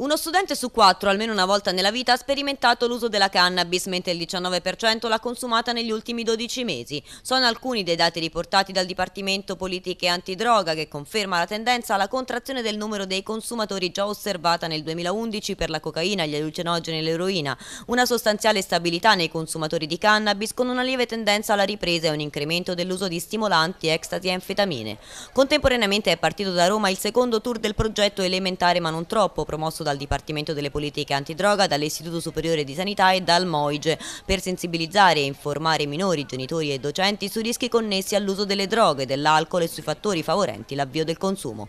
Uno studente su quattro, almeno una volta nella vita, ha sperimentato l'uso della cannabis, mentre il 19% l'ha consumata negli ultimi 12 mesi. Sono alcuni dei dati riportati dal Dipartimento Politiche Antidroga che conferma la tendenza alla contrazione del numero dei consumatori già osservata nel 2011 per la cocaina, gli allucinogeni e l'eroina, una sostanziale stabilità nei consumatori di cannabis con una lieve tendenza alla ripresa e un incremento dell'uso di stimolanti, ecstasy e anfetamine. Contemporaneamente è partito da Roma il secondo tour del progetto Elementare ma non troppo, promosso da dal Dipartimento delle Politiche Antidroga, dall'Istituto Superiore di Sanità e dal MOIGE per sensibilizzare e informare minori, genitori e docenti sui rischi connessi all'uso delle droghe, dell'alcol e sui fattori favorenti l'avvio del consumo.